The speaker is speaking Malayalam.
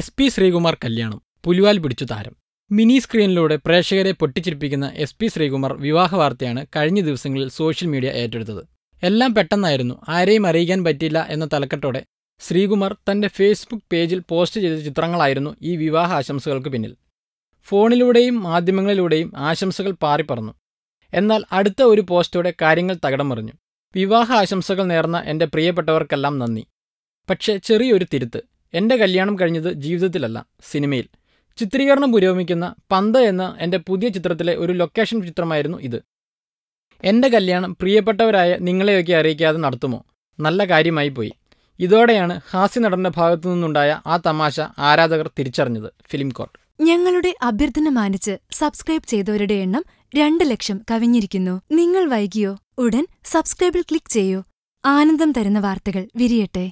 എസ് പി ശ്രീകുമാർ കല്യാണം പുലിവാൽ പിടിച്ചു താരം മിനി സ്ക്രീനിലൂടെ പ്രേക്ഷകരെ പൊട്ടിച്ചിരിപ്പിക്കുന്ന എസ് പി ശ്രീകുമാർ വിവാഹ വാർത്തയാണ് കഴിഞ്ഞ ദിവസങ്ങളിൽ സോഷ്യൽ മീഡിയ ഏറ്റെടുത്തത് എല്ലാം പെട്ടെന്നായിരുന്നു ആരെയും അറിയിക്കാൻ പറ്റില്ല എന്ന തലക്കെട്ടോടെ ശ്രീകുമാർ തന്റെ ഫേസ്ബുക്ക് പേജിൽ പോസ്റ്റ് ചെയ്ത ചിത്രങ്ങളായിരുന്നു ഈ വിവാഹ ആശംസകൾക്ക് പിന്നിൽ ഫോണിലൂടെയും മാധ്യമങ്ങളിലൂടെയും ആശംസകൾ പാറിപ്പറന്നു എന്നാൽ അടുത്ത ഒരു പോസ്റ്റോടെ കാര്യങ്ങൾ തകടം മറിഞ്ഞു വിവാഹ ആശംസകൾ നേർന്ന എൻ്റെ പ്രിയപ്പെട്ടവർക്കെല്ലാം നന്ദി പക്ഷേ ചെറിയൊരു തിരുത്ത് എൻ്റെ കല്യാണം കഴിഞ്ഞത് ജീവിതത്തിലല്ല സിനിമയിൽ ചിത്രീകരണം പുരോഗമിക്കുന്ന പന്ത എന്ന എൻ്റെ പുതിയ ചിത്രത്തിലെ ഒരു ലൊക്കേഷൻ ചിത്രമായിരുന്നു ഇത് എൻ്റെ കല്യാണം പ്രിയപ്പെട്ടവരായ നിങ്ങളെയൊക്കെ അറിയിക്കാതെ നടത്തുമോ നല്ല കാര്യമായി പോയി ഇതോടെയാണ് ഹാസ്യ നടന്റെ ഭാഗത്തു നിന്നുണ്ടായ ആ തമാശ ആരാധകർ തിരിച്ചറിഞ്ഞത് ഫിലിം കോട്ട് ഞങ്ങളുടെ അഭ്യർത്ഥന മാനിച്ച് സബ്സ്ക്രൈബ് ചെയ്തവരുടെ എണ്ണം രണ്ട് ലക്ഷം കവിഞ്ഞിരിക്കുന്നു നിങ്ങൾ വൈകിയോ ഉടൻ സബ്സ്ക്രൈബിൽ ക്ലിക്ക് ചെയ്യൂ ആനന്ദം തരുന്ന വാർത്തകൾ വിരിയട്ടെ